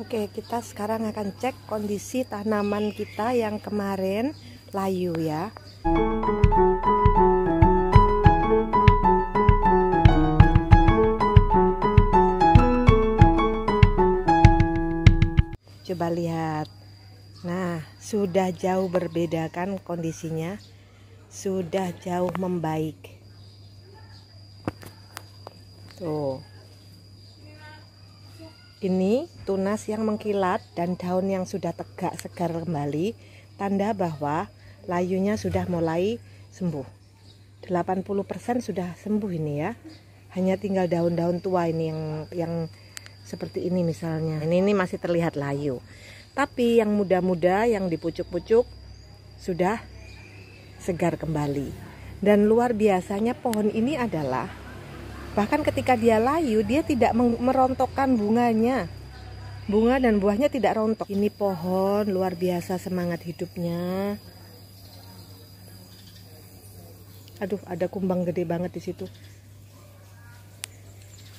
Oke, kita sekarang akan cek kondisi tanaman kita yang kemarin layu ya. Coba lihat. Nah, sudah jauh berbeda kan kondisinya? Sudah jauh membaik. Tuh. Ini tunas yang mengkilat dan daun yang sudah tegak segar kembali, tanda bahwa layunya sudah mulai sembuh. 80% sudah sembuh ini ya. Hanya tinggal daun-daun tua ini yang yang seperti ini misalnya. Ini ini masih terlihat layu. Tapi yang muda-muda yang dipucuk-pucuk sudah segar kembali. Dan luar biasanya pohon ini adalah Bahkan ketika dia layu, dia tidak merontokkan bunganya. Bunga dan buahnya tidak rontok. Ini pohon luar biasa semangat hidupnya. Aduh, ada kumbang gede banget di situ.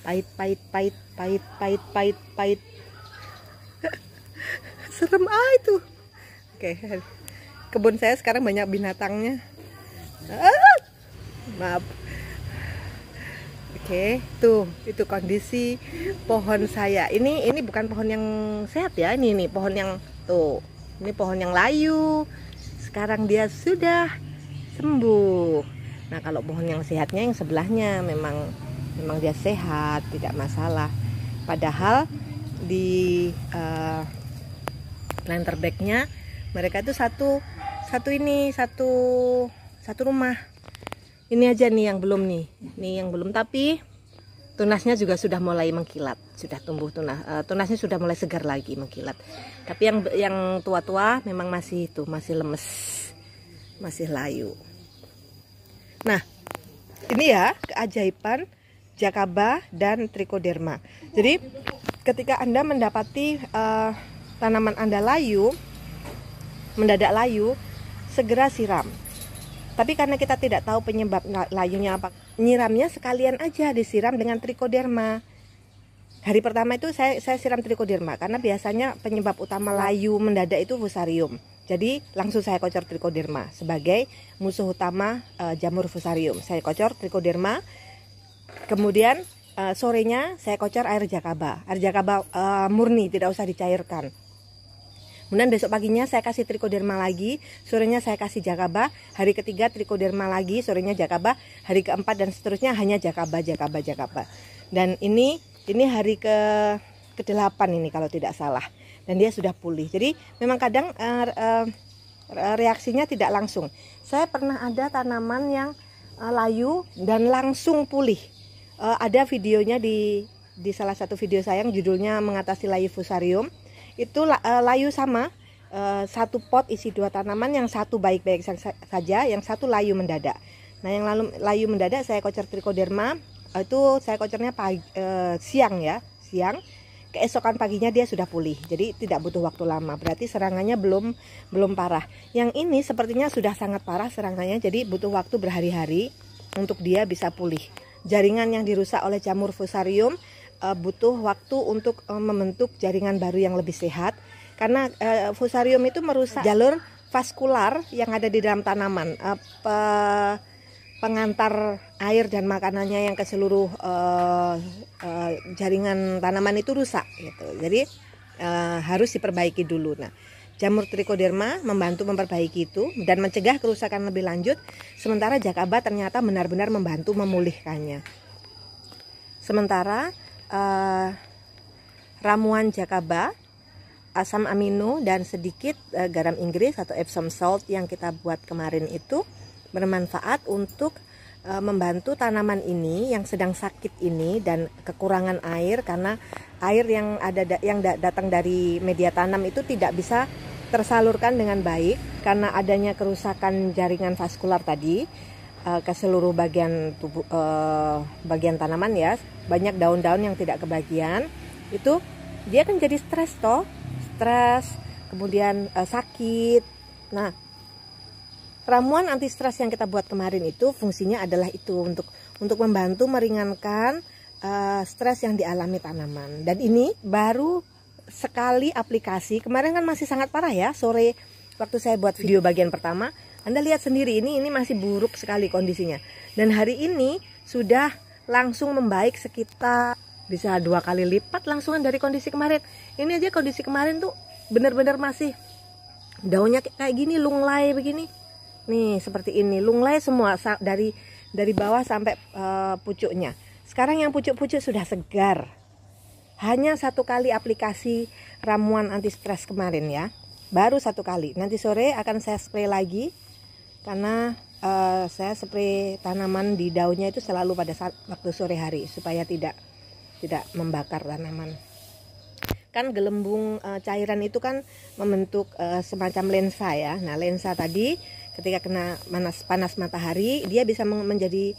Pahit, pahit, pahit, pahit, pahit, pahit, pahit. Serem ah itu. Oke, kebun saya sekarang banyak binatangnya. Ah, maaf. Oke, okay. tuh itu kondisi pohon saya. Ini ini bukan pohon yang sehat ya. Ini nih pohon yang tuh. Ini pohon yang layu. Sekarang dia sudah sembuh. Nah, kalau pohon yang sehatnya yang sebelahnya memang memang dia sehat, tidak masalah. Padahal di uh, planter backnya mereka itu satu satu ini satu satu rumah ini aja nih yang belum nih nih yang belum tapi tunasnya juga sudah mulai mengkilat sudah tumbuh tunas uh, eh, tunasnya sudah mulai segar lagi mengkilat tapi yang yang tua-tua memang masih itu masih lemes masih layu nah ini ya keajaiban jakaba dan trichoderma jadi ketika anda mendapati uh, tanaman anda layu mendadak layu segera siram tapi karena kita tidak tahu penyebab layunya apa, nyiramnya sekalian aja disiram dengan trikoderma. Hari pertama itu saya saya siram trikoderma karena biasanya penyebab utama layu mendadak itu fusarium. Jadi langsung saya kocor trikoderma sebagai musuh utama e, jamur fusarium. Saya kocor trikoderma. Kemudian e, sorenya saya kocor air jakaba. Air jakaba e, murni tidak usah dicairkan Kemudian besok paginya saya kasih trikoderma lagi, sorenya saya kasih jakaba, hari ketiga trikoderma lagi, sorenya jakaba, hari keempat dan seterusnya hanya jakaba, jakaba, jakaba. Dan ini ini hari ke ke delapan ini kalau tidak salah. Dan dia sudah pulih. Jadi memang kadang uh, uh, reaksinya tidak langsung. Saya pernah ada tanaman yang uh, layu dan langsung pulih. Uh, ada videonya di di salah satu video saya yang judulnya mengatasi layu fusarium itu eh, layu sama eh, satu pot isi dua tanaman yang satu baik-baik saja yang satu layu mendadak nah yang lalu layu mendadak saya kocer trichoderma eh, itu saya kocernya pagi, eh, siang ya siang keesokan paginya dia sudah pulih jadi tidak butuh waktu lama berarti serangannya belum belum parah yang ini sepertinya sudah sangat parah serangannya jadi butuh waktu berhari-hari untuk dia bisa pulih jaringan yang dirusak oleh jamur fusarium uh, butuh waktu untuk uh, membentuk jaringan baru yang lebih sehat karena uh, fusarium itu merusak jalur vaskular yang ada di dalam tanaman uh, pe pengantar air dan makanannya yang ke seluruh uh, uh, jaringan tanaman itu rusak gitu jadi uh, harus diperbaiki dulu nah jamur trichoderma membantu memperbaiki itu dan mencegah kerusakan lebih lanjut sementara jakaba ternyata benar-benar membantu memulihkannya sementara uh, ramuan jakaba, asam amino dan sedikit uh, garam Inggris atau Epsom salt yang kita buat kemarin itu bermanfaat untuk uh, membantu tanaman ini yang sedang sakit ini dan kekurangan air karena air yang ada yang datang dari media tanam itu tidak bisa tersalurkan dengan baik karena adanya kerusakan jaringan vaskular tadi Eh, ke seluruh bagian tubuh uh, bagian tanaman ya banyak daun-daun yang tidak kebagian itu dia akan jadi stres toh stres kemudian uh, sakit nah ramuan anti stres yang kita buat kemarin itu fungsinya adalah itu untuk untuk membantu meringankan uh, stres yang dialami tanaman dan ini baru sekali aplikasi kemarin kan masih sangat parah ya sore waktu saya buat video bagian pertama anda lihat sendiri ini ini masih buruk sekali kondisinya. Dan hari ini sudah langsung membaik sekitar bisa dua kali lipat langsungan dari kondisi kemarin. Ini aja kondisi kemarin tuh benar-benar masih daunnya kayak gini lunglai begini. Nih seperti ini lunglai semua dari dari bawah sampai uh, pucuknya. Sekarang yang pucuk-pucuk sudah segar. Hanya satu kali aplikasi ramuan anti stres kemarin ya. Baru satu kali. Nanti sore akan saya spray lagi karena uh, saya spray tanaman di daunnya itu selalu pada saat waktu sore hari supaya tidak tidak membakar tanaman kan gelembung uh, cairan itu kan membentuk uh, semacam lensa ya nah lensa tadi ketika kena panas panas matahari dia bisa menjadi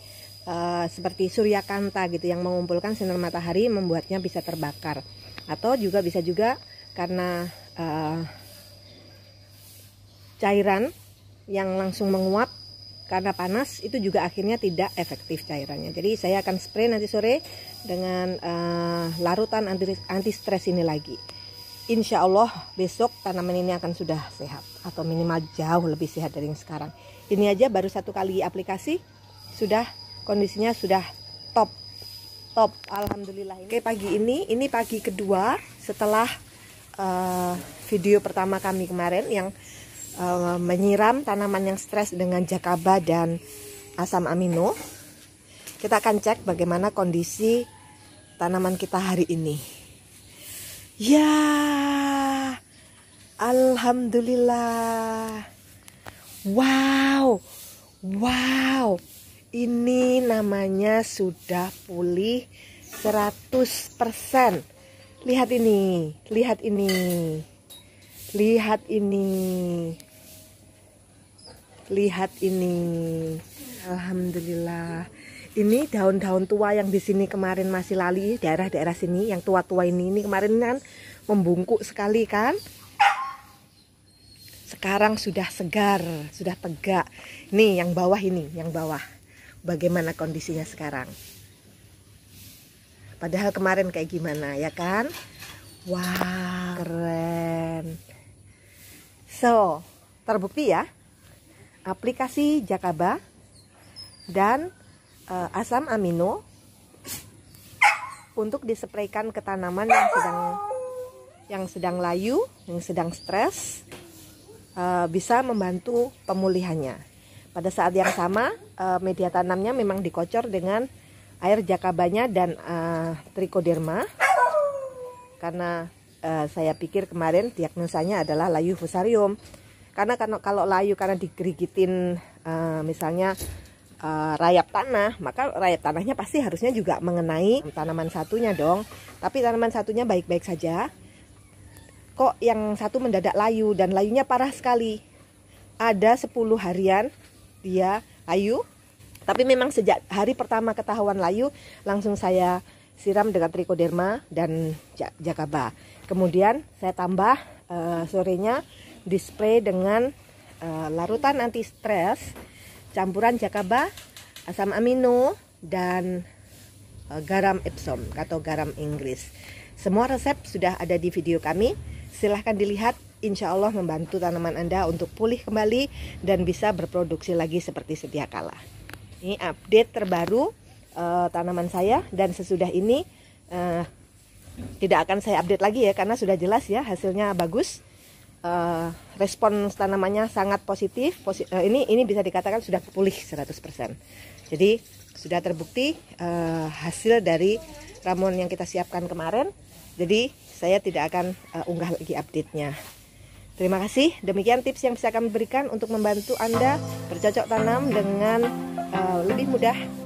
uh, seperti kanta gitu yang mengumpulkan sinar matahari membuatnya bisa terbakar atau juga bisa juga karena uh, cairan yang langsung menguap karena panas itu juga akhirnya tidak efektif cairannya. Jadi saya akan spray nanti sore dengan uh, larutan anti, anti stres ini lagi. Insya Allah besok tanaman ini akan sudah sehat atau minimal jauh lebih sehat dari yang sekarang. Ini aja baru satu kali aplikasi sudah kondisinya sudah top top alhamdulillah ini. Oke pagi ini ini pagi kedua setelah uh, video pertama kami kemarin yang Uh, menyiram tanaman yang stres dengan jakaba dan asam amino. Kita akan cek bagaimana kondisi tanaman kita hari ini. Ya, alhamdulillah. Wow, wow. Ini namanya sudah pulih 100%. Lihat ini, lihat ini lihat ini lihat ini alhamdulillah ini daun-daun tua yang di sini kemarin masih lali daerah-daerah sini yang tua-tua ini ini kemarin kan membungkuk sekali kan sekarang sudah segar sudah tegak nih yang bawah ini yang bawah bagaimana kondisinya sekarang padahal kemarin kayak gimana ya kan wow keren So, terbukti ya, aplikasi Jakaba dan e, asam amino untuk disepraikan ke tanaman yang sedang yang sedang layu, yang sedang stres e, bisa membantu pemulihannya. Pada saat yang sama, e, media tanamnya memang dikocor dengan air jakabanya dan e, trichoderma karena Eh, saya pikir kemarin diagnosanya adalah layu fusarium karena kalau kalau layu karena digerigitin uh, misalnya uh, rayap tanah maka rayap tanahnya pasti harusnya juga mengenai tanaman satunya dong tapi tanaman satunya baik-baik saja kok yang satu mendadak layu dan layunya parah sekali ada 10 harian dia layu tapi memang sejak hari pertama ketahuan layu langsung saya siram dengan trichoderma dan jakaba. Kemudian saya tambah uh, sorenya dispray dengan uh, larutan anti stres, campuran jakaba, asam amino dan uh, garam Epsom atau garam Inggris. Semua resep sudah ada di video kami. Silahkan dilihat, insya Allah membantu tanaman Anda untuk pulih kembali dan bisa berproduksi lagi seperti sedia kala. Ini update terbaru uh, tanaman saya dan sesudah ini uh, tidak akan saya update lagi ya karena sudah jelas ya hasilnya bagus uh, eh, respons tanamannya sangat positif posi uh, ini ini bisa dikatakan sudah pulih 100% jadi sudah terbukti uh, hasil dari ramon yang kita siapkan kemarin jadi saya tidak akan uh, unggah lagi update-nya Terima kasih. Demikian tips yang bisa kami berikan untuk membantu Anda bercocok tanam dengan uh, lebih mudah